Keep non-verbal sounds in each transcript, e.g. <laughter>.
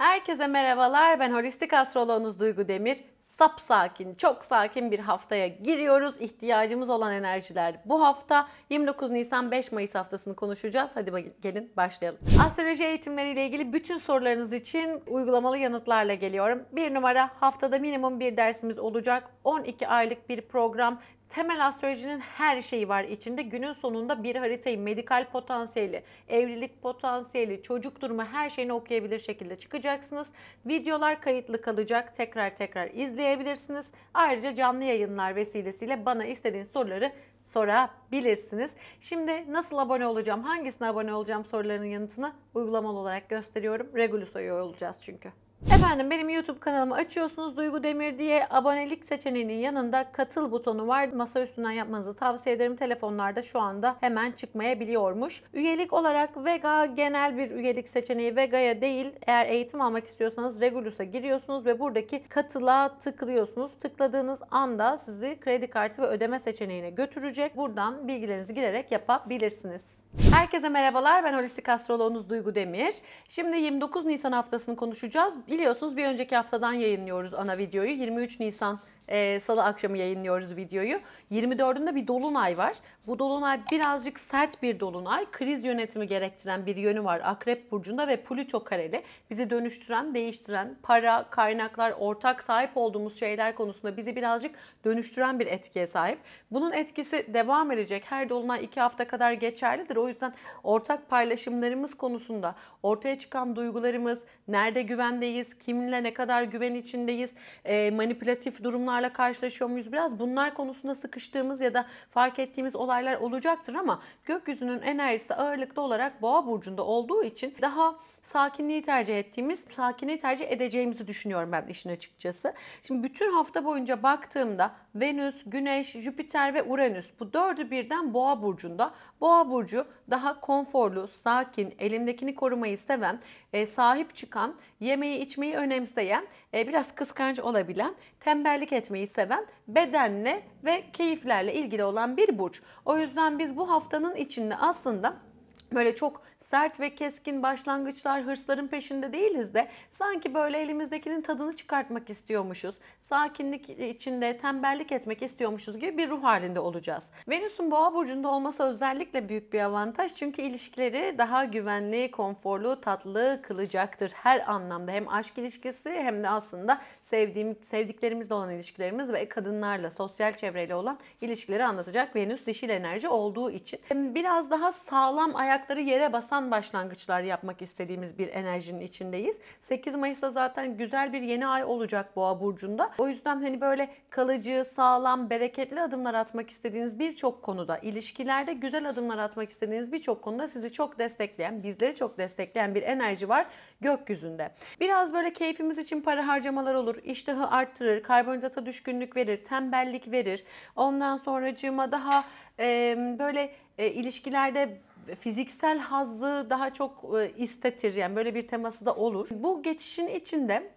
Herkese merhabalar. Ben holistik astroloğunuz Duygu Demir. Sap sakin, çok sakin bir haftaya giriyoruz. İhtiyacımız olan enerjiler bu hafta 29 Nisan 5 Mayıs haftasını konuşacağız. Hadi gelin başlayalım. Astroloji eğitimleriyle ilgili bütün sorularınız için uygulamalı yanıtlarla geliyorum. Bir numara haftada minimum bir dersimiz olacak. 12 aylık bir program temel astrolojinin her şeyi var içinde. Günün sonunda bir haritayı medikal potansiyeli, evlilik potansiyeli, çocuk durumu her şeyini okuyabilir şekilde çıkacaksınız. Videolar kayıtlı kalacak. Tekrar tekrar izleyebilirsiniz. Ayrıca canlı yayınlar vesilesiyle bana istediğiniz soruları sorabilirsiniz. Şimdi nasıl abone olacağım, hangisine abone olacağım sorularının yanıtını uygulamalı olarak gösteriyorum. Regulus'a üye olacağız çünkü. Efendim benim YouTube kanalımı açıyorsunuz Duygu Demir diye abonelik seçeneğinin yanında katıl butonu var. Masa üstünden yapmanızı tavsiye ederim. Telefonlarda şu anda hemen çıkmayabiliyormuş. Üyelik olarak Vega genel bir üyelik seçeneği Vega'ya değil eğer eğitim almak istiyorsanız Regulus'a giriyorsunuz ve buradaki katıla tıklıyorsunuz. Tıkladığınız anda sizi kredi kartı ve ödeme seçeneğine götürecek. Buradan bilgilerinizi girerek yapabilirsiniz. Herkese merhabalar ben holistik astroloğunuz Duygu Demir. Şimdi 29 Nisan haftasını konuşacağız. Biliyorsunuz bir önceki haftadan yayınlıyoruz ana videoyu. 23 Nisan e, salı akşamı yayınlıyoruz videoyu. 24'ünde bir dolunay var. Bu dolunay birazcık sert bir dolunay. Kriz yönetimi gerektiren bir yönü var. Akrep burcunda ve Plüto kareli bizi dönüştüren, değiştiren, para, kaynaklar, ortak sahip olduğumuz şeyler konusunda bizi birazcık dönüştüren bir etkiye sahip. Bunun etkisi devam edecek. Her dolunay iki hafta kadar geçerlidir. O yüzden ortak paylaşımlarımız konusunda ortaya çıkan duygularımız, nerede güvendeyiz, kiminle ne kadar güven içindeyiz, e, manipülatif durumlarla karşılaşıyor muyuz biraz bunlar konusunda sıkıştığımız ya da fark ettiğimiz olan olaylar olacaktır ama gökyüzünün enerjisi ağırlıklı olarak boğa burcunda olduğu için daha sakinliği tercih ettiğimiz, sakinliği tercih edeceğimizi düşünüyorum ben işin açıkçası. Şimdi bütün hafta boyunca baktığımda Venüs, Güneş, Jüpiter ve Uranüs bu dördü birden Boğa burcunda. Boğa burcu daha konforlu, sakin, elindekini korumayı seven, e, sahip çıkan, yemeği içmeyi önemseyen, e, biraz kıskanç olabilen, tembellik etmeyi seven, bedenle ve keyiflerle ilgili olan bir burç. O yüzden biz bu haftanın içinde aslında böyle çok sert ve keskin başlangıçlar hırsların peşinde değiliz de sanki böyle elimizdekinin tadını çıkartmak istiyormuşuz. Sakinlik içinde tembellik etmek istiyormuşuz gibi bir ruh halinde olacağız. Venüs'ün boğa burcunda olması özellikle büyük bir avantaj çünkü ilişkileri daha güvenli, konforlu, tatlı kılacaktır her anlamda. Hem aşk ilişkisi hem de aslında sevdiğim sevdiklerimizle olan ilişkilerimiz ve kadınlarla, sosyal çevreyle olan ilişkileri anlatacak Venüs dişil enerji olduğu için. Biraz daha sağlam ayak ayakları yere basan başlangıçlar yapmak istediğimiz bir enerjinin içindeyiz. 8 Mayıs'ta zaten güzel bir yeni ay olacak Boğa burcunda. O yüzden hani böyle kalıcı, sağlam, bereketli adımlar atmak istediğiniz birçok konuda, ilişkilerde güzel adımlar atmak istediğiniz birçok konuda sizi çok destekleyen, bizleri çok destekleyen bir enerji var gökyüzünde. Biraz böyle keyfimiz için para harcamalar olur. İştahı arttırır, karbonhidrata düşkünlük verir, tembellik verir. Ondan sonracığıma daha e, böyle e, ilişkilerde fiziksel hazzı daha çok e, istetir. Yani böyle bir teması da olur. Bu geçişin içinde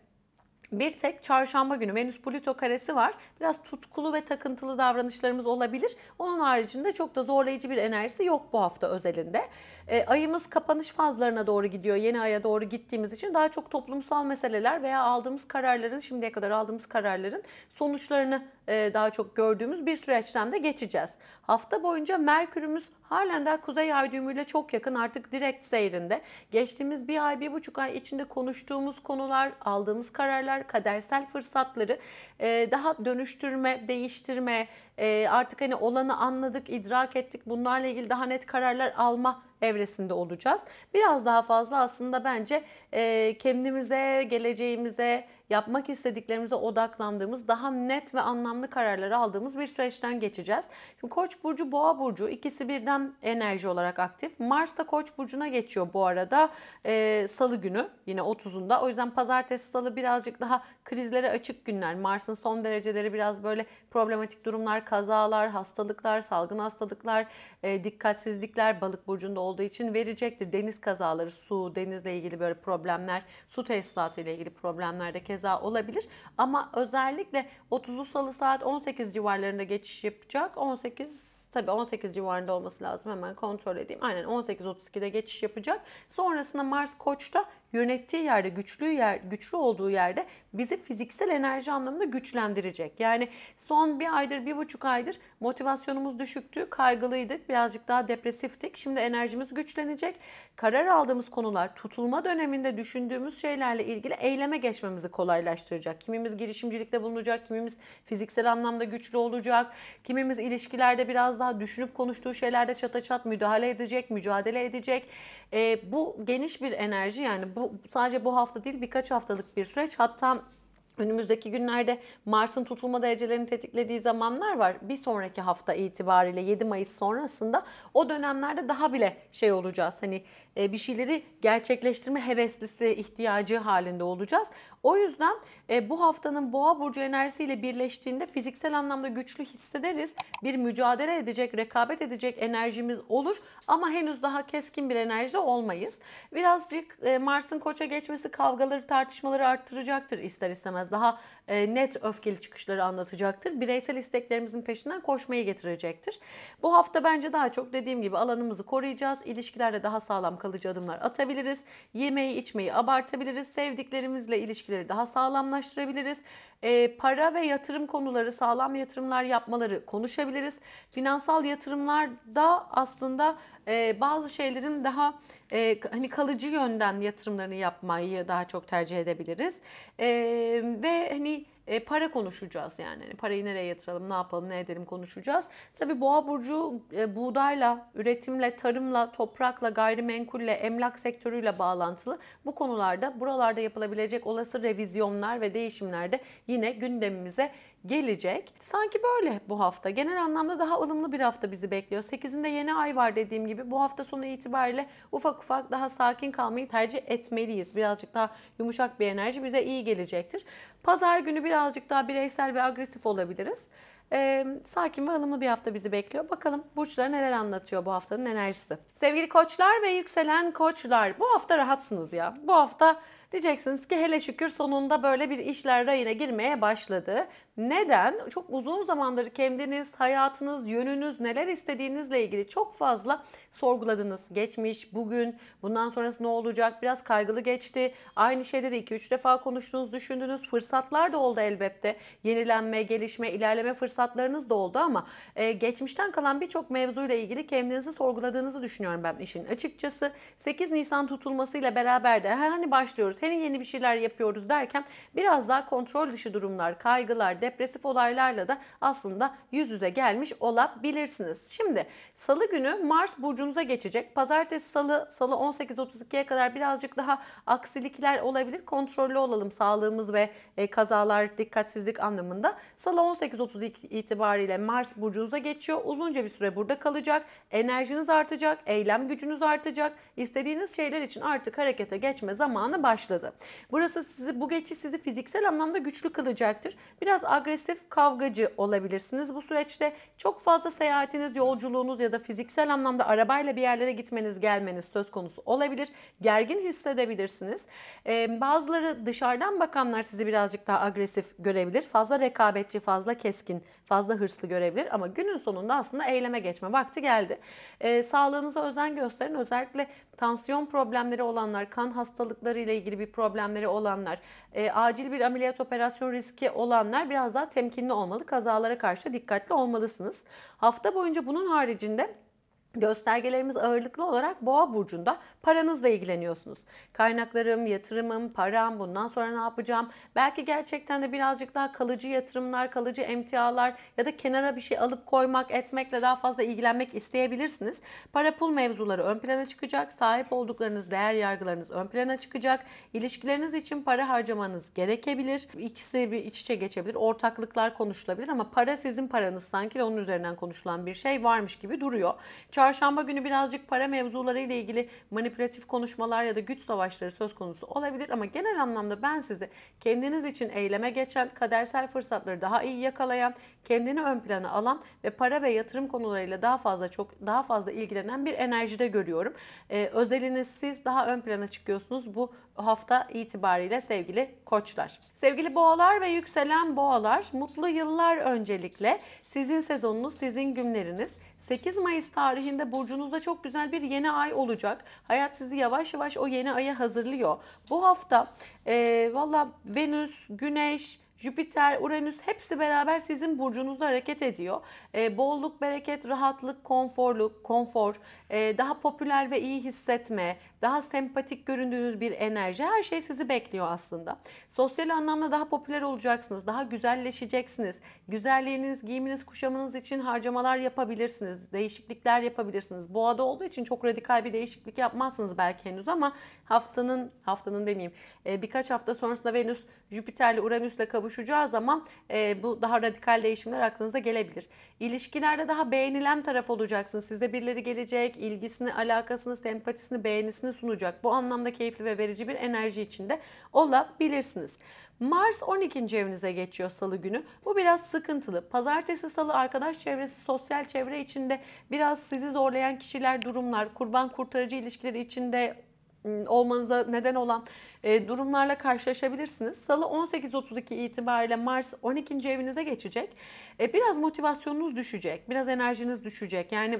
bir tek çarşamba günü Venüs Plüto karesi var. Biraz tutkulu ve takıntılı davranışlarımız olabilir. Onun haricinde çok da zorlayıcı bir enerjisi yok bu hafta özelinde. E, ayımız kapanış fazlarına doğru gidiyor. Yeni aya doğru gittiğimiz için daha çok toplumsal meseleler veya aldığımız kararların şimdiye kadar aldığımız kararların sonuçlarını e, daha çok gördüğümüz bir süreçten de geçeceğiz. Hafta boyunca Merkür'ümüz halen daha kuzey ay düğümüyle çok yakın artık direkt seyrinde. Geçtiğimiz bir ay, bir buçuk ay içinde konuştuğumuz konular, aldığımız kararlar, kadersel fırsatları e, daha dönüştürme, değiştirme, e, artık hani olanı anladık, idrak ettik. Bunlarla ilgili daha net kararlar alma evresinde olacağız. Biraz daha fazla aslında bence kendimize, geleceğimize, yapmak istediklerimize odaklandığımız, daha net ve anlamlı kararları aldığımız bir süreçten geçeceğiz. Şimdi Koç burcu, Boğa burcu ikisi birden enerji olarak aktif. Mars da Koç burcuna geçiyor bu arada. Ee, Salı günü yine 30'unda. O yüzden pazartesi, Salı birazcık daha krizlere açık günler. Mars'ın son dereceleri biraz böyle problematik durumlar, kazalar, hastalıklar, salgın hastalıklar, e, dikkatsizlikler balık burcunda olduğu için verecektir. Deniz kazaları, su, denizle ilgili böyle problemler, su tesisatı ile ilgili problemler de kez ceza olabilir. Ama özellikle 30'lu salı saat 18 civarlarında geçiş yapacak. 18 tabi 18 civarında olması lazım hemen kontrol edeyim. Aynen 18-32'de geçiş yapacak. Sonrasında Mars Koç'ta yönettiği yerde güçlü yer güçlü olduğu yerde bizi fiziksel enerji anlamında güçlendirecek. Yani son bir aydır bir buçuk aydır motivasyonumuz düşüktü, kaygılıydık, birazcık daha depresiftik. Şimdi enerjimiz güçlenecek. Karar aldığımız konular, tutulma döneminde düşündüğümüz şeylerle ilgili eyleme geçmemizi kolaylaştıracak. Kimimiz girişimcilikte bulunacak, kimimiz fiziksel anlamda güçlü olacak, kimimiz ilişkilerde biraz daha daha düşünüp konuştuğu şeylerde çata çat müdahale edecek, mücadele edecek. E, bu geniş bir enerji yani bu sadece bu hafta değil birkaç haftalık bir süreç. Hatta Önümüzdeki günlerde Mars'ın tutulma derecelerini tetiklediği zamanlar var. Bir sonraki hafta itibariyle 7 Mayıs sonrasında o dönemlerde daha bile şey olacağız. Hani e, bir şeyleri gerçekleştirme heveslisi ihtiyacı halinde olacağız. O yüzden e, bu haftanın boğa burcu enerjisiyle birleştiğinde fiziksel anlamda güçlü hissederiz. Bir mücadele edecek, rekabet edecek enerjimiz olur ama henüz daha keskin bir enerji olmayız. Birazcık e, Mars'ın koça geçmesi kavgaları, tartışmaları arttıracaktır ister istemez. Daha e, net öfkeli çıkışları anlatacaktır. Bireysel isteklerimizin peşinden koşmayı getirecektir. Bu hafta bence daha çok dediğim gibi alanımızı koruyacağız. İlişkilerle daha sağlam kalıcı adımlar atabiliriz. Yemeği içmeyi abartabiliriz. Sevdiklerimizle ilişkileri daha sağlamlaştırabiliriz para ve yatırım konuları sağlam yatırımlar yapmaları konuşabiliriz. Finansal yatırımlarda aslında bazı şeylerin daha hani kalıcı yönden yatırımlarını yapmayı daha çok tercih edebiliriz. ve hani e, para konuşacağız yani. yani. Parayı nereye yatıralım, ne yapalım, ne edelim konuşacağız. Tabii Boğa burcu e, buğdayla, üretimle, tarımla, toprakla, gayrimenkulle, emlak sektörüyle bağlantılı. Bu konularda buralarda yapılabilecek olası revizyonlar ve değişimlerde yine gündemimize gelecek. Sanki böyle bu hafta. Genel anlamda daha ılımlı bir hafta bizi bekliyor. 8'inde yeni ay var dediğim gibi. Bu hafta sonu itibariyle ufak ufak daha sakin kalmayı tercih etmeliyiz. Birazcık daha yumuşak bir enerji bize iyi gelecektir. Pazar günü birazcık daha bireysel ve agresif olabiliriz. Ee, sakin ve ılımlı bir hafta bizi bekliyor. Bakalım burçlar neler anlatıyor bu haftanın enerjisi. Sevgili koçlar ve yükselen koçlar bu hafta rahatsınız ya. Bu hafta Diyeceksiniz ki hele şükür sonunda böyle bir işler rayına girmeye başladı. Neden? Çok uzun zamandır kendiniz, hayatınız, yönünüz, neler istediğinizle ilgili çok fazla sorguladınız. Geçmiş, bugün, bundan sonrası ne olacak? Biraz kaygılı geçti. Aynı şeyleri 2-3 defa konuştunuz, düşündünüz. Fırsatlar da oldu elbette. Yenilenme, gelişme, ilerleme fırsatlarınız da oldu ama e, geçmişten kalan birçok mevzuyla ilgili kendinizi sorguladığınızı düşünüyorum ben işin açıkçası. 8 Nisan tutulmasıyla beraber de hani başlıyoruz senin yeni bir şeyler yapıyoruz derken biraz daha kontrol dışı durumlar, kaygılar, depresif olaylarla da aslında yüz yüze gelmiş olabilirsiniz. Şimdi salı günü Mars burcunuza geçecek. Pazartesi salı, salı 18.32'ye kadar birazcık daha aksilikler olabilir. Kontrollü olalım sağlığımız ve e, kazalar, dikkatsizlik anlamında. Salı 18.32 itibariyle Mars burcunuza geçiyor. Uzunca bir süre burada kalacak. Enerjiniz artacak, eylem gücünüz artacak. İstediğiniz şeyler için artık harekete geçme zamanı başladı başladı. Burası sizi bu geçiş sizi fiziksel anlamda güçlü kılacaktır. Biraz agresif, kavgacı olabilirsiniz bu süreçte. Çok fazla seyahatiniz, yolculuğunuz ya da fiziksel anlamda arabayla bir yerlere gitmeniz, gelmeniz söz konusu olabilir. Gergin hissedebilirsiniz. Ee, bazıları dışarıdan bakanlar sizi birazcık daha agresif görebilir. Fazla rekabetçi, fazla keskin, fazla hırslı görebilir ama günün sonunda aslında eyleme geçme vakti geldi. E, sağlığınıza özen gösterin. Özellikle tansiyon problemleri olanlar, kan hastalıkları ile ilgili bir problemleri olanlar, e, acil bir ameliyat operasyon riski olanlar biraz daha temkinli olmalı. Kazalara karşı dikkatli olmalısınız. Hafta boyunca bunun haricinde Göstergelerimiz ağırlıklı olarak boğa burcunda paranızla ilgileniyorsunuz. Kaynaklarım, yatırımım, param, bundan sonra ne yapacağım? Belki gerçekten de birazcık daha kalıcı yatırımlar, kalıcı emtialar ya da kenara bir şey alıp koymak, etmekle daha fazla ilgilenmek isteyebilirsiniz. Para pul mevzuları ön plana çıkacak. Sahip olduklarınız, değer yargılarınız ön plana çıkacak. İlişkileriniz için para harcamanız gerekebilir. İkisi bir iç içe geçebilir. Ortaklıklar konuşulabilir ama para sizin paranız sanki onun üzerinden konuşulan bir şey varmış gibi duruyor. Çarşamba günü birazcık para mevzuları ile ilgili manipülatif konuşmalar ya da güç savaşları söz konusu olabilir ama genel anlamda ben sizi kendiniz için eyleme geçen, kadersel fırsatları daha iyi yakalayan, kendini ön plana alan ve para ve yatırım konularıyla daha fazla çok daha fazla ilgilenen bir enerjide görüyorum. Ee, özeliniz siz daha ön plana çıkıyorsunuz. Bu hafta itibariyle sevgili koçlar. Sevgili boğalar ve yükselen boğalar mutlu yıllar öncelikle sizin sezonunuz, sizin günleriniz. 8 Mayıs tarihinde burcunuzda çok güzel bir yeni ay olacak. Hayat sizi yavaş yavaş o yeni aya hazırlıyor. Bu hafta e, valla Venüs, Güneş, Jüpiter, Uranüs hepsi beraber sizin burcunuzda hareket ediyor. Ee, bolluk, bereket, rahatlık, konforluk, konfor, e, daha popüler ve iyi hissetme, daha sempatik göründüğünüz bir enerji her şey sizi bekliyor aslında. Sosyal anlamda daha popüler olacaksınız, daha güzelleşeceksiniz. Güzelliğiniz, giyiminiz, kuşamınız için harcamalar yapabilirsiniz, değişiklikler yapabilirsiniz. Boğada olduğu için çok radikal bir değişiklik yapmazsınız belki henüz ama haftanın, haftanın demeyeyim, e, birkaç hafta sonrasında Venüs Jüpiter'le Uranüs'le kavuşacağı zaman e, bu daha radikal değişimler aklınıza gelebilir. İlişkilerde daha beğenilen taraf olacaksınız. Size birileri gelecek, ilgisini, alakasını, sempatisini, beğenisini sunacak. Bu anlamda keyifli ve verici bir enerji içinde olabilirsiniz. Mars 12. evinize geçiyor salı günü. Bu biraz sıkıntılı. Pazartesi salı arkadaş çevresi, sosyal çevre içinde biraz sizi zorlayan kişiler, durumlar, kurban kurtarıcı ilişkileri içinde olmanıza neden olan e, durumlarla karşılaşabilirsiniz. Salı 18.32 itibariyle Mars 12. evinize geçecek. E, biraz motivasyonunuz düşecek, biraz enerjiniz düşecek. Yani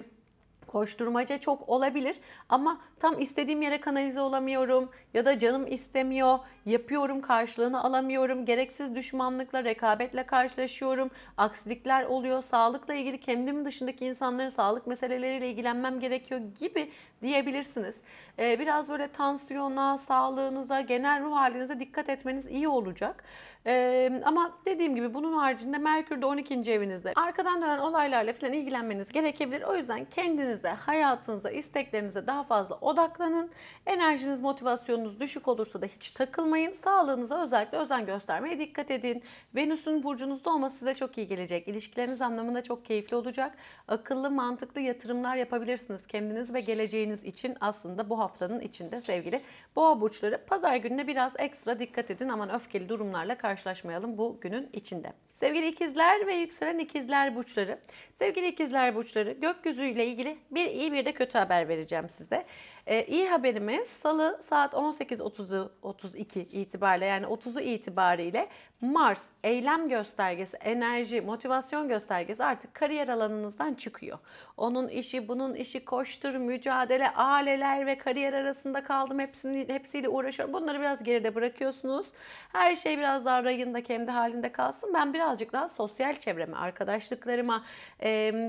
koşturmaca çok olabilir ama tam istediğim yere kanalize olamıyorum ya da canım istemiyor, yapıyorum karşılığını alamıyorum, gereksiz düşmanlıkla, rekabetle karşılaşıyorum, aksilikler oluyor, sağlıkla ilgili kendim dışındaki insanların sağlık meseleleriyle ilgilenmem gerekiyor gibi diyebilirsiniz. Ee, biraz böyle tansiyona, sağlığınıza, genel ruh halinize dikkat etmeniz iyi olacak. Ee, ama dediğim gibi bunun haricinde Merkür de 12. evinizde. Arkadan dönen olaylarla falan ilgilenmeniz gerekebilir. O yüzden kendinize, hayatınıza, isteklerinize daha fazla odaklanın. Enerjiniz, motivasyonunuz düşük olursa da hiç takılmayın. Sağlığınıza özellikle özen göstermeye dikkat edin. Venüs'ün burcunuzda olması size çok iyi gelecek. İlişkileriniz anlamında çok keyifli olacak. Akıllı, mantıklı yatırımlar yapabilirsiniz kendiniz ve geleceğiniz etmeniz için aslında bu haftanın içinde sevgili boğa burçları pazar gününe biraz ekstra dikkat edin. Aman öfkeli durumlarla karşılaşmayalım bu günün içinde. Sevgili ikizler ve yükselen ikizler burçları. Sevgili ikizler burçları gökyüzüyle ilgili bir iyi bir de kötü haber vereceğim size. E, iyi haberimiz salı saat 18.30-32 itibariyle yani 30'u itibariyle Mars eylem göstergesi, enerji, motivasyon göstergesi artık kariyer alanınızdan çıkıyor. Onun işi, bunun işi, koştur, mücadele, aileler ve kariyer arasında kaldım hepsini, hepsiyle uğraşıyorum. Bunları biraz geride bırakıyorsunuz. Her şey biraz daha rayında kendi halinde kalsın. Ben birazcık daha sosyal çevreme, arkadaşlıklarıma,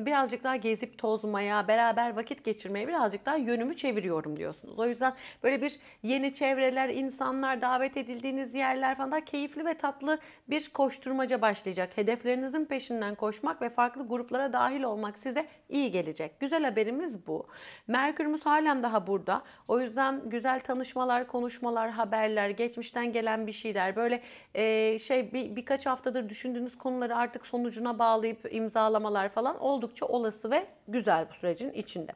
birazcık daha gezip tozmaya, beraber vakit geçirmeye birazcık daha yönümü çeviriyorum istemiyorum diyorsunuz. O yüzden böyle bir yeni çevreler, insanlar, davet edildiğiniz yerler falan daha keyifli ve tatlı bir koşturmaca başlayacak. Hedeflerinizin peşinden koşmak ve farklı gruplara dahil olmak size iyi gelecek. Güzel haberimiz bu. Merkürümüz halen daha burada. O yüzden güzel tanışmalar, konuşmalar, haberler, geçmişten gelen bir şeyler böyle e, şey bir, birkaç haftadır düşündüğünüz konuları artık sonucuna bağlayıp imzalamalar falan oldukça olası ve güzel bu sürecin içinde.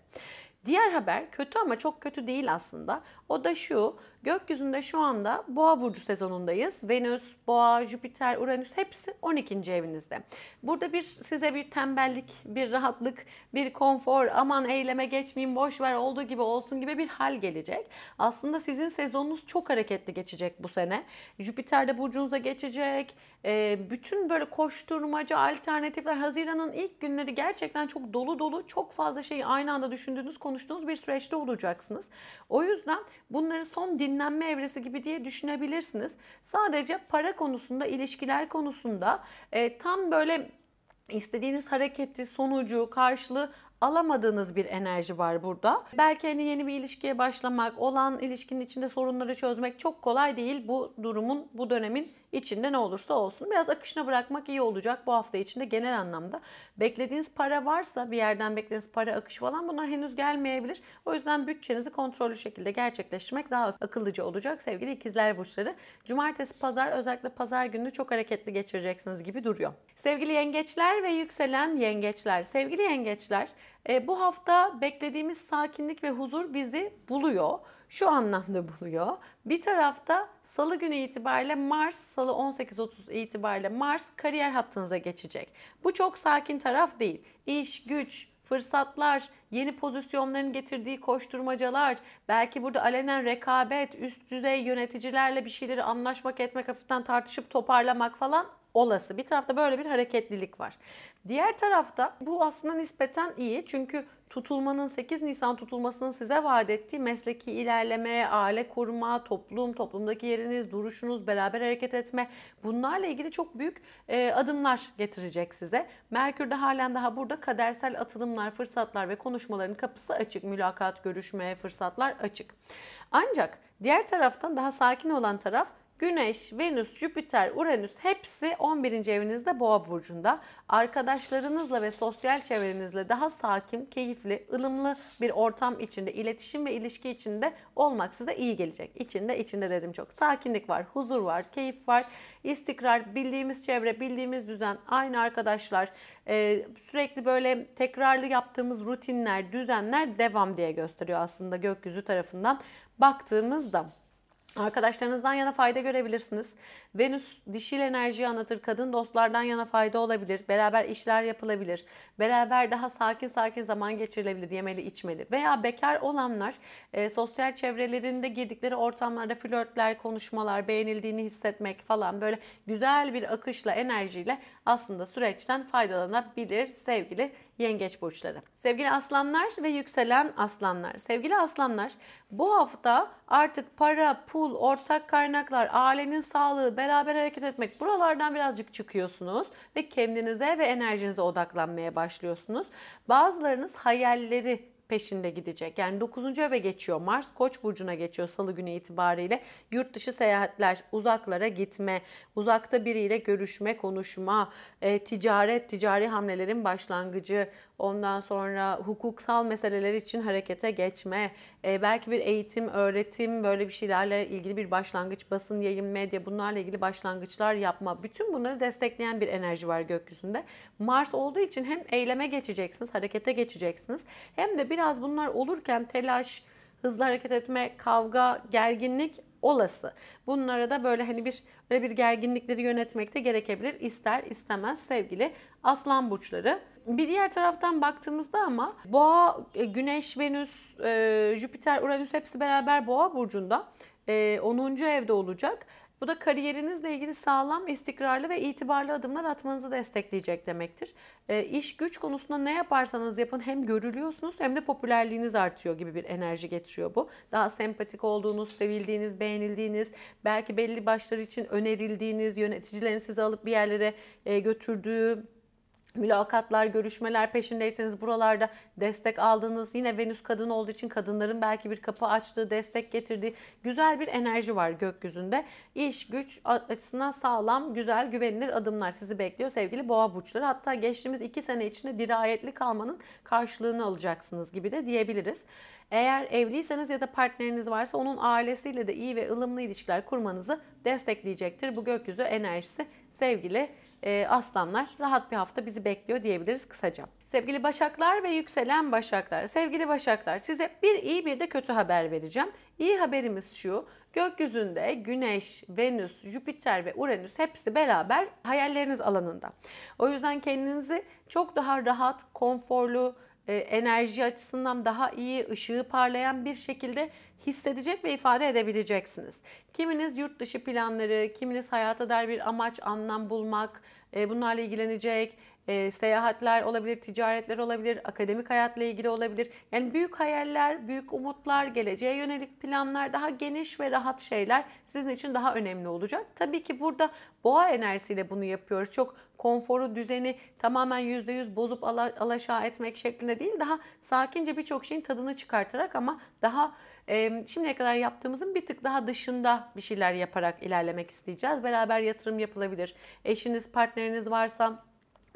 Diğer haber kötü ama çok kötü değil aslında. O da şu Gökyüzünde şu anda Boğa burcu sezonundayız. Venüs, Boğa, Jüpiter, Uranüs hepsi 12. evinizde. Burada bir size bir tembellik, bir rahatlık, bir konfor, aman eyleme geçmeyin boş ver olduğu gibi olsun gibi bir hal gelecek. Aslında sizin sezonunuz çok hareketli geçecek bu sene. Jüpiter de burcunuza geçecek. Ee, bütün böyle koşturmaca, alternatifler Haziran'ın ilk günleri gerçekten çok dolu dolu, çok fazla şeyi aynı anda düşündüğünüz, konuştuğunuz bir süreçte olacaksınız. O yüzden bunları son dil dinlenme evresi gibi diye düşünebilirsiniz. Sadece para konusunda, ilişkiler konusunda e, tam böyle istediğiniz hareketi, sonucu, karşılığı alamadığınız bir enerji var burada. Belki hani yeni bir ilişkiye başlamak, olan ilişkinin içinde sorunları çözmek çok kolay değil bu durumun, bu dönemin içinde ne olursa olsun. Biraz akışına bırakmak iyi olacak bu hafta içinde genel anlamda. Beklediğiniz para varsa bir yerden beklediğiniz para akışı falan bunlar henüz gelmeyebilir. O yüzden bütçenizi kontrollü şekilde gerçekleştirmek daha akıllıca olacak sevgili ikizler burçları. Cumartesi, pazar özellikle pazar günü çok hareketli geçireceksiniz gibi duruyor. Sevgili yengeçler ve yükselen yengeçler. Sevgili yengeçler e, bu hafta beklediğimiz sakinlik ve huzur bizi buluyor. Şu anlamda <laughs> buluyor. Bir tarafta salı günü itibariyle Mars, salı 18.30 itibariyle Mars kariyer hattınıza geçecek. Bu çok sakin taraf değil. İş, güç, fırsatlar, yeni pozisyonların getirdiği koşturmacalar, belki burada alenen rekabet, üst düzey yöneticilerle bir şeyleri anlaşmak etmek, hafiften tartışıp toparlamak falan olası. Bir tarafta böyle bir hareketlilik var. Diğer tarafta bu aslında nispeten iyi. Çünkü tutulmanın 8 Nisan tutulmasının size vaat ettiği mesleki ilerleme, aile koruma, toplum, toplumdaki yeriniz, duruşunuz, beraber hareket etme bunlarla ilgili çok büyük e, adımlar getirecek size. Merkür de halen daha burada kadersel atılımlar, fırsatlar ve konuşmaların kapısı açık. Mülakat, görüşme, fırsatlar açık. Ancak diğer taraftan daha sakin olan taraf Güneş, Venüs, Jüpiter, Uranüs hepsi 11. evinizde Boğa burcunda. Arkadaşlarınızla ve sosyal çevrenizle daha sakin, keyifli, ılımlı bir ortam içinde, iletişim ve ilişki içinde olmak size iyi gelecek. İçinde, içinde dedim çok. Sakinlik var, huzur var, keyif var, istikrar, bildiğimiz çevre, bildiğimiz düzen, aynı arkadaşlar, e, sürekli böyle tekrarlı yaptığımız rutinler, düzenler devam diye gösteriyor aslında gökyüzü tarafından baktığımızda. Arkadaşlarınızdan yana fayda görebilirsiniz. Venüs dişil enerjiyi anlatır. Kadın dostlardan yana fayda olabilir. Beraber işler yapılabilir. Beraber daha sakin sakin zaman geçirilebilir. Yemeli içmeli. Veya bekar olanlar e, sosyal çevrelerinde girdikleri ortamlarda flörtler, konuşmalar, beğenildiğini hissetmek falan böyle güzel bir akışla, enerjiyle aslında süreçten faydalanabilir sevgili yengeç burçları. Sevgili aslanlar ve yükselen aslanlar. Sevgili aslanlar bu hafta artık para, pul, ortak kaynaklar, ailenin sağlığı, beraber hareket etmek buralardan birazcık çıkıyorsunuz ve kendinize ve enerjinize odaklanmaya başlıyorsunuz. Bazılarınız hayalleri peşinde gidecek. Yani 9. eve geçiyor Mars, Koç burcuna geçiyor salı günü itibariyle. Yurt dışı seyahatler, uzaklara gitme, uzakta biriyle görüşme, konuşma, e, ticaret, ticari hamlelerin başlangıcı, Ondan sonra hukuksal meseleler için harekete geçme, e, belki bir eğitim, öğretim böyle bir şeylerle ilgili bir başlangıç, basın, yayın, medya bunlarla ilgili başlangıçlar yapma. Bütün bunları destekleyen bir enerji var gökyüzünde. Mars olduğu için hem eyleme geçeceksiniz, harekete geçeceksiniz hem de biraz bunlar olurken telaş, hızlı hareket etme, kavga, gerginlik olası. Bunlara da böyle hani bir böyle bir gerginlikleri yönetmek de gerekebilir ister istemez sevgili aslan burçları. Bir diğer taraftan baktığımızda ama boğa, e, güneş, venüs, e, Jüpiter, uranüs hepsi beraber boğa burcunda. 10. E, evde olacak. Bu da kariyerinizle ilgili sağlam, istikrarlı ve itibarlı adımlar atmanızı destekleyecek demektir. E, iş güç konusunda ne yaparsanız yapın hem görülüyorsunuz hem de popülerliğiniz artıyor gibi bir enerji getiriyor bu. Daha sempatik olduğunuz, sevildiğiniz, beğenildiğiniz, belki belli başlar için önerildiğiniz, yöneticilerin sizi alıp bir yerlere e, götürdüğü mülakatlar, görüşmeler peşindeyseniz buralarda destek aldığınız yine Venüs kadın olduğu için kadınların belki bir kapı açtığı, destek getirdiği güzel bir enerji var gökyüzünde. İş, güç açısından sağlam, güzel, güvenilir adımlar sizi bekliyor sevgili boğa burçları. Hatta geçtiğimiz iki sene içinde dirayetli kalmanın karşılığını alacaksınız gibi de diyebiliriz. Eğer evliyseniz ya da partneriniz varsa onun ailesiyle de iyi ve ılımlı ilişkiler kurmanızı destekleyecektir. Bu gökyüzü enerjisi sevgili e, aslanlar rahat bir hafta bizi bekliyor diyebiliriz kısaca. Sevgili başaklar ve yükselen başaklar. Sevgili başaklar size bir iyi bir de kötü haber vereceğim. İyi haberimiz şu. Gökyüzünde Güneş, Venüs, Jüpiter ve Uranüs hepsi beraber hayalleriniz alanında. O yüzden kendinizi çok daha rahat, konforlu, e, enerji açısından daha iyi ışığı parlayan bir şekilde hissedecek ve ifade edebileceksiniz. Kiminiz yurt dışı planları, kiminiz hayata dair bir amaç, anlam bulmak, e, bunlarla ilgilenecek, e, seyahatler olabilir, ticaretler olabilir, akademik hayatla ilgili olabilir. Yani büyük hayaller, büyük umutlar, geleceğe yönelik planlar, daha geniş ve rahat şeyler sizin için daha önemli olacak. Tabii ki burada boğa enerjisiyle bunu yapıyoruz. Çok konforu, düzeni tamamen %100 bozup ala, alaşağı etmek şeklinde değil, daha sakince birçok şeyin tadını çıkartarak ama daha e, şimdiye kadar yaptığımızın bir tık daha dışında bir şeyler yaparak ilerlemek isteyeceğiz. Beraber yatırım yapılabilir. Eşiniz, partneriniz varsa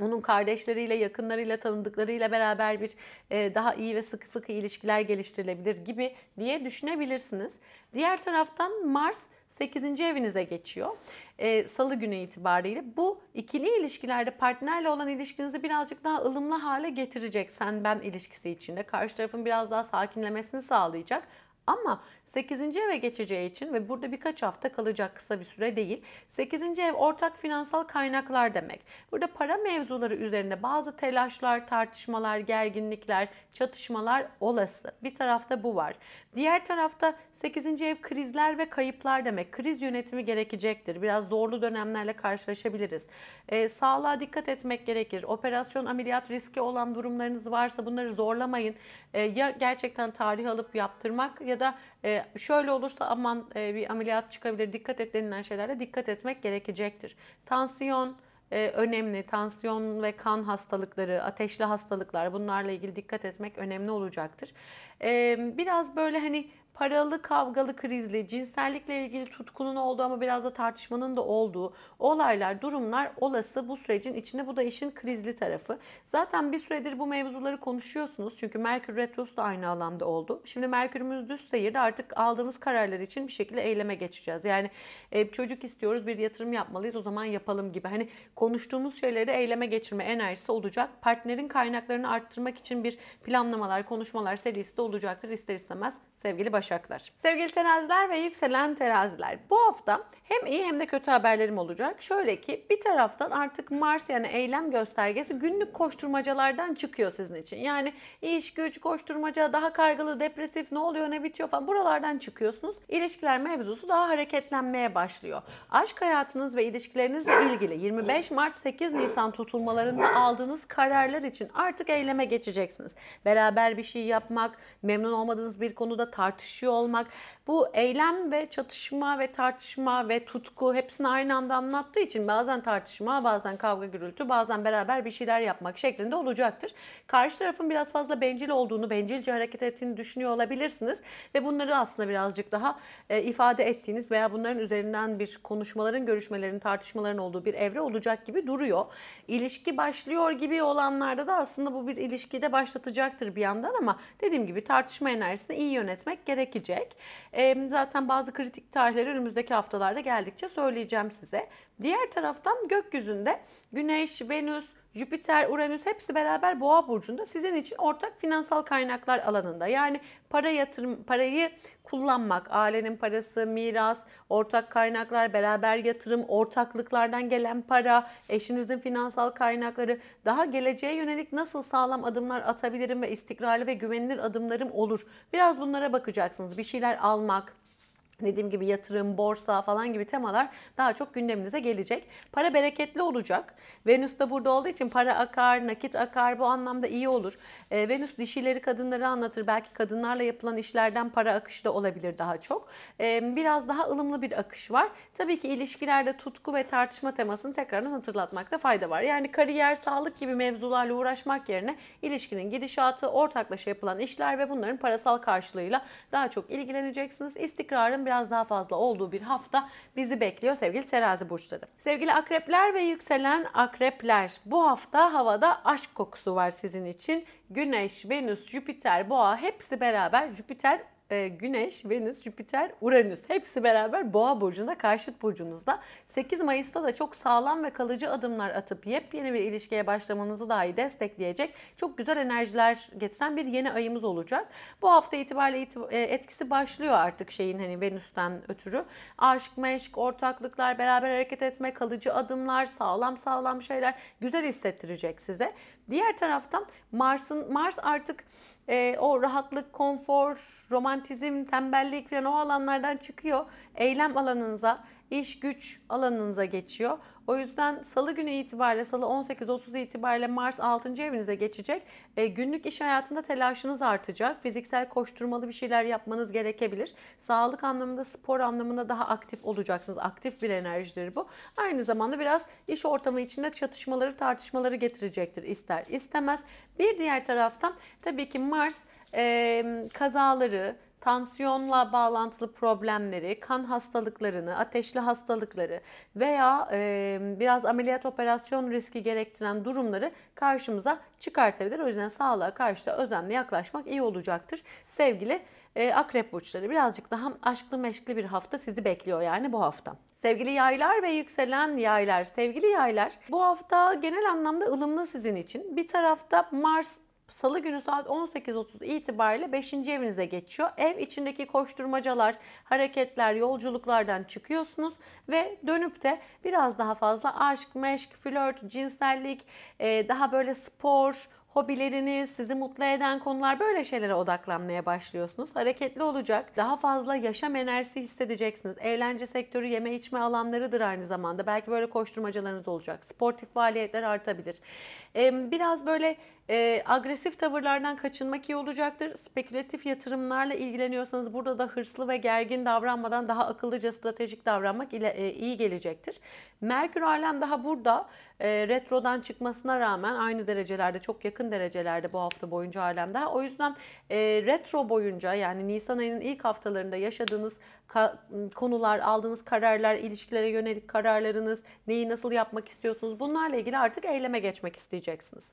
onun kardeşleriyle, yakınlarıyla, tanıdıklarıyla beraber bir e, daha iyi ve sıkı fıkı ilişkiler geliştirilebilir gibi diye düşünebilirsiniz. Diğer taraftan Mars 8. evinize geçiyor. E, Salı günü itibariyle bu ikili ilişkilerde partnerle olan ilişkinizi birazcık daha ılımlı hale getirecek sen ben ilişkisi içinde. Karşı tarafın biraz daha sakinlemesini sağlayacak. Ama 8. eve geçeceği için ve burada birkaç hafta kalacak kısa bir süre değil. 8. ev ortak finansal kaynaklar demek. Burada para mevzuları üzerinde bazı telaşlar, tartışmalar, gerginlikler, çatışmalar olası. Bir tarafta bu var. Diğer tarafta 8. ev krizler ve kayıplar demek. Kriz yönetimi gerekecektir. Biraz zorlu dönemlerle karşılaşabiliriz. E, sağlığa dikkat etmek gerekir. Operasyon, ameliyat riski olan durumlarınız varsa bunları zorlamayın. E, ya gerçekten tarih alıp yaptırmak ya da e, şöyle olursa aman e, bir ameliyat çıkabilir dikkat et denilen şeylere dikkat etmek gerekecektir. Tansiyon e, önemli. Tansiyon ve kan hastalıkları, ateşli hastalıklar bunlarla ilgili dikkat etmek önemli olacaktır. E, biraz böyle hani paralı kavgalı krizli cinsellikle ilgili tutkunun olduğu ama biraz da tartışmanın da olduğu olaylar, durumlar olası bu sürecin içinde. Bu da işin krizli tarafı. Zaten bir süredir bu mevzuları konuşuyorsunuz. Çünkü Merkür Retrosu da aynı alanda oldu. Şimdi Merkür'ümüz düz seyirde artık aldığımız kararlar için bir şekilde eyleme geçeceğiz. Yani e, çocuk istiyoruz bir yatırım yapmalıyız o zaman yapalım gibi. Hani konuştuğumuz şeyleri eyleme geçirme enerjisi olacak. Partnerin kaynaklarını arttırmak için bir planlamalar, konuşmalar serisi de olacaktır ister istemez sevgili baş Başaklar. Sevgili teraziler ve yükselen teraziler bu hafta hem iyi hem de kötü haberlerim olacak. Şöyle ki bir taraftan artık Mars yani eylem göstergesi günlük koşturmacalardan çıkıyor sizin için. Yani iş, güç, koşturmaca, daha kaygılı, depresif, ne oluyor, ne bitiyor falan buralardan çıkıyorsunuz. İlişkiler mevzusu daha hareketlenmeye başlıyor. Aşk hayatınız ve ilişkilerinizle ilgili 25 Mart 8 Nisan tutulmalarında aldığınız kararlar için artık eyleme geçeceksiniz. Beraber bir şey yapmak, memnun olmadığınız bir konuda tartışmak tartışıyor olmak. Bu eylem ve çatışma ve tartışma ve tutku hepsini aynı anda anlattığı için bazen tartışma, bazen kavga gürültü, bazen beraber bir şeyler yapmak şeklinde olacaktır. Karşı tarafın biraz fazla bencil olduğunu, bencilce hareket ettiğini düşünüyor olabilirsiniz ve bunları aslında birazcık daha e, ifade ettiğiniz veya bunların üzerinden bir konuşmaların, görüşmelerin, tartışmaların olduğu bir evre olacak gibi duruyor. İlişki başlıyor gibi olanlarda da aslında bu bir ilişkide başlatacaktır bir yandan ama dediğim gibi tartışma enerjisini iyi yönetmek gerekiyor gerekecek. E, zaten bazı kritik tarihleri önümüzdeki haftalarda geldikçe söyleyeceğim size. Diğer taraftan gökyüzünde Güneş, Venüs, Jüpiter, Uranüs hepsi beraber Boğa burcunda sizin için ortak finansal kaynaklar alanında. Yani para yatırım parayı kullanmak, ailenin parası, miras, ortak kaynaklar, beraber yatırım, ortaklıklardan gelen para, eşinizin finansal kaynakları, daha geleceğe yönelik nasıl sağlam adımlar atabilirim ve istikrarlı ve güvenilir adımlarım olur. Biraz bunlara bakacaksınız. Bir şeyler almak, dediğim gibi yatırım, borsa falan gibi temalar daha çok gündeminize gelecek. Para bereketli olacak. Venüs de burada olduğu için para akar, nakit akar bu anlamda iyi olur. E, Venüs dişileri kadınları anlatır. Belki kadınlarla yapılan işlerden para akışı da olabilir daha çok. E, biraz daha ılımlı bir akış var. Tabii ki ilişkilerde tutku ve tartışma temasını tekrardan hatırlatmakta fayda var. Yani kariyer, sağlık gibi mevzularla uğraşmak yerine ilişkinin gidişatı, ortaklaşa yapılan işler ve bunların parasal karşılığıyla daha çok ilgileneceksiniz. İstikrarın biraz biraz daha fazla olduğu bir hafta bizi bekliyor sevgili terazi burçları. Sevgili akrepler ve yükselen akrepler bu hafta havada aşk kokusu var sizin için. Güneş, Venüs, Jüpiter, Boğa hepsi beraber Jüpiter e, Güneş, Venüs, Jüpiter, Uranüs hepsi beraber Boğa burcunda, karşıt burcunuzda. 8 Mayıs'ta da çok sağlam ve kalıcı adımlar atıp yepyeni bir ilişkiye başlamanızı dahi destekleyecek çok güzel enerjiler getiren bir yeni ayımız olacak. Bu hafta itibariyle e, etkisi başlıyor artık şeyin hani Venüs'ten ötürü. Aşk, meşk, ortaklıklar, beraber hareket etme, kalıcı adımlar, sağlam sağlam şeyler güzel hissettirecek size. Diğer taraftan Mars'ın Mars artık e, o rahatlık, konfor, romantizm, tembellik falan o alanlardan çıkıyor. Eylem alanınıza, iş güç alanınıza geçiyor. O yüzden salı günü itibariyle salı 18.30 itibariyle Mars 6. evinize geçecek. E, günlük iş hayatında telaşınız artacak. Fiziksel koşturmalı bir şeyler yapmanız gerekebilir. Sağlık anlamında, spor anlamında daha aktif olacaksınız. Aktif bir enerjidir bu. Aynı zamanda biraz iş ortamı içinde çatışmaları, tartışmaları getirecektir ister istemez. Bir diğer taraftan tabii ki Mars e, kazaları, tansiyonla bağlantılı problemleri, kan hastalıklarını, ateşli hastalıkları veya e, biraz ameliyat operasyon riski gerektiren durumları karşımıza çıkartabilir. O yüzden sağlığa karşı da özenle yaklaşmak iyi olacaktır. Sevgili e, akrep burçları birazcık daha aşklı meşkli bir hafta sizi bekliyor yani bu hafta. Sevgili yaylar ve yükselen yaylar, sevgili yaylar bu hafta genel anlamda ılımlı sizin için. Bir tarafta Mars Salı günü saat 18.30 itibariyle 5. evinize geçiyor. Ev içindeki koşturmacalar, hareketler, yolculuklardan çıkıyorsunuz ve dönüp de biraz daha fazla aşk, meşk, flört, cinsellik, e, daha böyle spor, hobileriniz, sizi mutlu eden konular böyle şeylere odaklanmaya başlıyorsunuz. Hareketli olacak. Daha fazla yaşam enerjisi hissedeceksiniz. Eğlence sektörü yeme içme alanlarıdır aynı zamanda. Belki böyle koşturmacalarınız olacak. Sportif faaliyetler artabilir. biraz böyle e, agresif tavırlardan kaçınmak iyi olacaktır. Spekülatif yatırımlarla ilgileniyorsanız burada da hırslı ve gergin davranmadan daha akıllıca stratejik davranmak ile, e, iyi gelecektir. Merkür alem daha burada e, retrodan çıkmasına rağmen aynı derecelerde çok yakın derecelerde bu hafta boyunca alem daha. O yüzden e, retro boyunca yani Nisan ayının ilk haftalarında yaşadığınız ıı, konular, aldığınız kararlar, ilişkilere yönelik kararlarınız, neyi nasıl yapmak istiyorsunuz bunlarla ilgili artık eyleme geçmek isteyeceksiniz.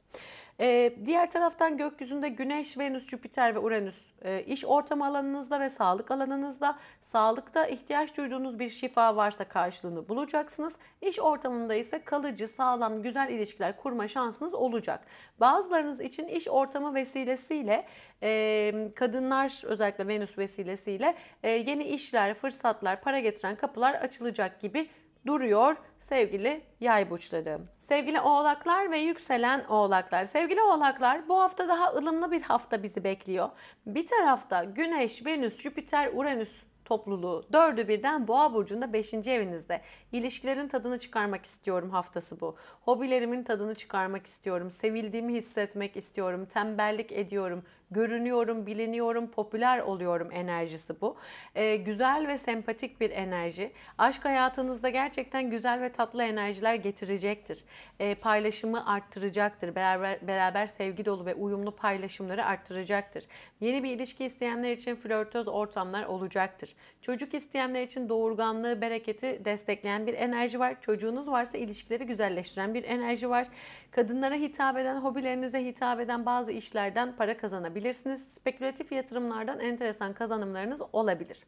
E, diğer taraftan gökyüzünde Güneş, Venüs, Jüpiter ve Uranüs e, iş ortam alanınızda ve sağlık alanınızda sağlıkta ihtiyaç duyduğunuz bir şifa varsa karşılığını bulacaksınız. İş ortamında ise kalıcı, sağlam, güzel ilişkiler kurma şansınız olacak. Bazılarınız için iş ortamı vesilesiyle e, kadınlar özellikle Venüs vesilesiyle e, yeni işler, fırsatlar, para getiren kapılar açılacak gibi duruyor sevgili yay burçları. Sevgili oğlaklar ve yükselen oğlaklar. Sevgili oğlaklar bu hafta daha ılımlı bir hafta bizi bekliyor. Bir tarafta Güneş, Venüs, Jüpiter, Uranüs topluluğu. Dördü birden boğa burcunda 5. evinizde. İlişkilerin tadını çıkarmak istiyorum haftası bu. Hobilerimin tadını çıkarmak istiyorum. Sevildiğimi hissetmek istiyorum. Tembellik ediyorum görünüyorum, biliniyorum, popüler oluyorum enerjisi bu. E, güzel ve sempatik bir enerji. Aşk hayatınızda gerçekten güzel ve tatlı enerjiler getirecektir. E, paylaşımı arttıracaktır. Beraber, beraber sevgi dolu ve uyumlu paylaşımları arttıracaktır. Yeni bir ilişki isteyenler için flörtöz ortamlar olacaktır. Çocuk isteyenler için doğurganlığı, bereketi destekleyen bir enerji var. Çocuğunuz varsa ilişkileri güzelleştiren bir enerji var. Kadınlara hitap eden, hobilerinize hitap eden bazı işlerden para kazanabilirsiniz alabilirsiniz. Spekülatif yatırımlardan enteresan kazanımlarınız olabilir.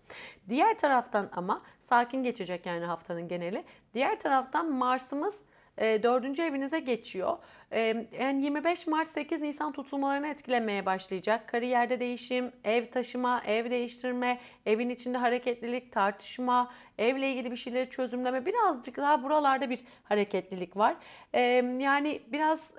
Diğer taraftan ama sakin geçecek yani haftanın geneli. Diğer taraftan Mars'ımız e, dördüncü evinize geçiyor. E, yani 25 Mart 8 Nisan tutulmalarını etkilemeye başlayacak. Kariyerde değişim, ev taşıma, ev değiştirme, evin içinde hareketlilik, tartışma, evle ilgili bir şeyleri çözümleme birazcık daha buralarda bir hareketlilik var. E, yani biraz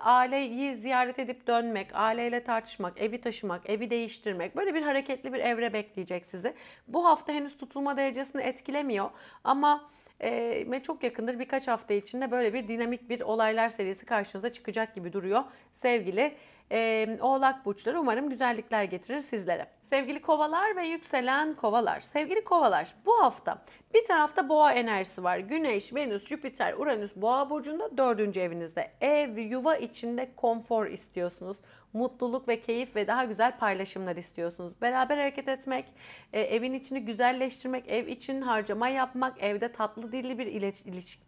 aileyi ziyaret edip dönmek, aileyle tartışmak, evi taşımak, evi değiştirmek böyle bir hareketli bir evre bekleyecek sizi. Bu hafta henüz tutulma derecesini etkilemiyor ama e, çok yakındır birkaç hafta içinde böyle bir dinamik bir olaylar serisi karşınıza çıkacak gibi duruyor sevgili e, oğlak burçları umarım güzellikler getirir sizlere. Sevgili kovalar ve yükselen kovalar. Sevgili kovalar bu hafta bir tarafta boğa enerjisi var. Güneş, Venüs, Jüpiter, Uranüs boğa burcunda dördüncü evinizde. Ev, yuva içinde konfor istiyorsunuz mutluluk ve keyif ve daha güzel paylaşımlar istiyorsunuz. Beraber hareket etmek, e, evin içini güzelleştirmek, ev için harcama yapmak, evde tatlı dilli bir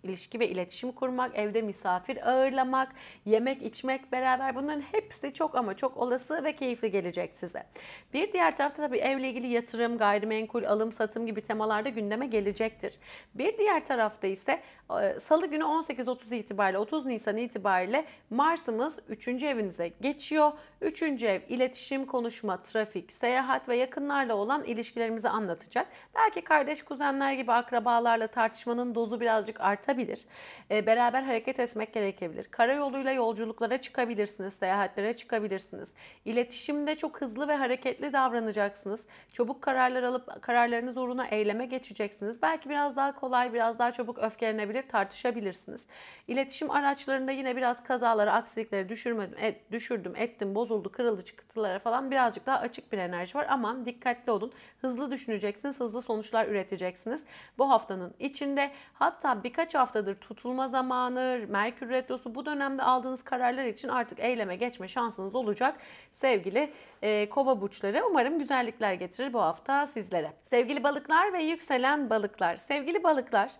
ilişki ve iletişim kurmak, evde misafir ağırlamak, yemek içmek beraber bunların hepsi çok ama çok olası ve keyifli gelecek size. Bir diğer tarafta tabii evle ilgili yatırım, gayrimenkul, alım, satım gibi temalarda gündeme gelecektir. Bir diğer tarafta ise e, salı günü 18.30 itibariyle 30 Nisan itibariyle Mars'ımız 3. evinize geçiyor Üçüncü ev iletişim, konuşma, trafik, seyahat ve yakınlarla olan ilişkilerimizi anlatacak. Belki kardeş, kuzenler gibi akrabalarla tartışmanın dozu birazcık artabilir. E, beraber hareket etmek gerekebilir. Karayoluyla yolculuklara çıkabilirsiniz, seyahatlere çıkabilirsiniz. İletişimde çok hızlı ve hareketli davranacaksınız. Çabuk kararlar alıp kararlarınız uğruna eyleme geçeceksiniz. Belki biraz daha kolay, biraz daha çabuk öfkelenebilir, tartışabilirsiniz. İletişim araçlarında yine biraz kazaları, aksilikleri düşürmedim, et, düşürdüm, ettim vaktim bozuldu, kırıldı, çıkıntılara falan birazcık daha açık bir enerji var. Aman dikkatli olun. Hızlı düşüneceksiniz, hızlı sonuçlar üreteceksiniz. Bu haftanın içinde hatta birkaç haftadır tutulma zamanı, Merkür Retrosu bu dönemde aldığınız kararlar için artık eyleme geçme şansınız olacak. Sevgili e, kova burçları umarım güzellikler getirir bu hafta sizlere. Sevgili balıklar ve yükselen balıklar. Sevgili balıklar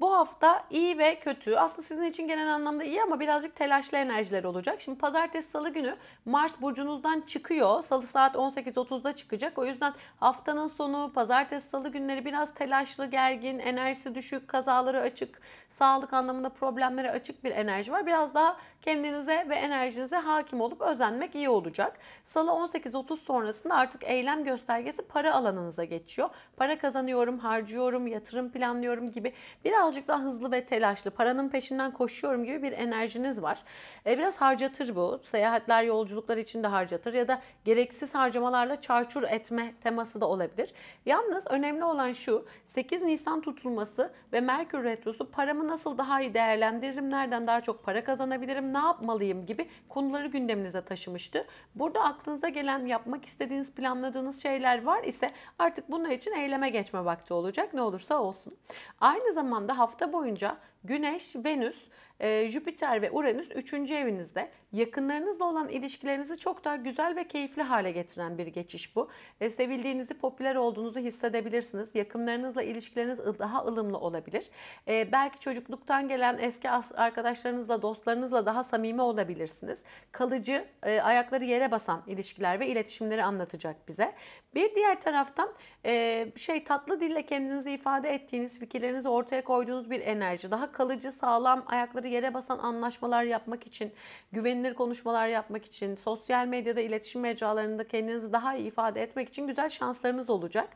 bu hafta iyi ve kötü. Aslında sizin için genel anlamda iyi ama birazcık telaşlı enerjiler olacak. Şimdi pazartesi salı günü Mars burcunuzdan çıkıyor. Salı saat 18.30'da çıkacak. O yüzden haftanın sonu pazartesi salı günleri biraz telaşlı, gergin, enerjisi düşük, kazaları açık, sağlık anlamında problemlere açık bir enerji var. Biraz daha kendinize ve enerjinize hakim olup özenmek iyi olacak. Salı 18.30 sonrasında artık eylem göstergesi para alanınıza geçiyor. Para kazanıyorum, harcıyorum, yatırım planlıyorum gibi birazcık daha hızlı ve telaşlı, paranın peşinden koşuyorum gibi bir enerjiniz var. E, biraz harcatır bu. Seyahatler, yolculuklar için de harcatır ya da gereksiz harcamalarla çarçur etme teması da olabilir. Yalnız önemli olan şu 8 Nisan tutulması ve Merkür Retrosu paramı nasıl daha iyi değerlendiririm, nereden daha çok para kazanabilirim, ne yapmalıyım gibi konuları gündeminize taşımıştı. Burada aklınıza gelen yapmak istediğiniz, planladığınız şeyler var ise artık bunlar için eyleme geçme vakti olacak ne olursa olsun. Aynı zamanda hafta boyunca Güneş, Venüs e, Jüpiter ve Uranüs 3. evinizde yakınlarınızla olan ilişkilerinizi çok daha güzel ve keyifli hale getiren bir geçiş bu. E, sevildiğinizi, popüler olduğunuzu hissedebilirsiniz. Yakınlarınızla ilişkileriniz daha ılımlı olabilir. E, belki çocukluktan gelen eski arkadaşlarınızla, dostlarınızla daha samimi olabilirsiniz. Kalıcı, e, ayakları yere basan ilişkiler ve iletişimleri anlatacak bize. Bir diğer taraftan ee, şey tatlı dille kendinizi ifade ettiğiniz, fikirlerinizi ortaya koyduğunuz bir enerji. Daha kalıcı, sağlam, ayakları yere basan anlaşmalar yapmak için, güvenilir konuşmalar yapmak için, sosyal medyada, iletişim mecralarında kendinizi daha iyi ifade etmek için güzel şanslarınız olacak.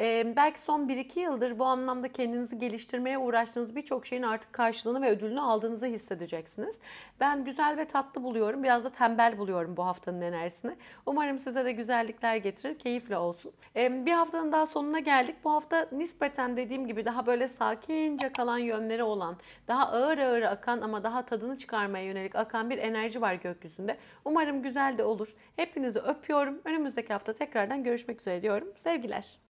Ee, belki son 1-2 yıldır bu anlamda kendinizi geliştirmeye uğraştığınız birçok şeyin artık karşılığını ve ödülünü aldığınızı hissedeceksiniz. Ben güzel ve tatlı buluyorum. Biraz da tembel buluyorum bu haftanın enerjisini. Umarım size de güzellikler getirir, keyifle olsun. Ee, bir haftanın haftanın daha sonuna geldik. Bu hafta nispeten dediğim gibi daha böyle sakince kalan yönleri olan, daha ağır ağır akan ama daha tadını çıkarmaya yönelik akan bir enerji var gökyüzünde. Umarım güzel de olur. Hepinizi öpüyorum. Önümüzdeki hafta tekrardan görüşmek üzere diyorum. Sevgiler.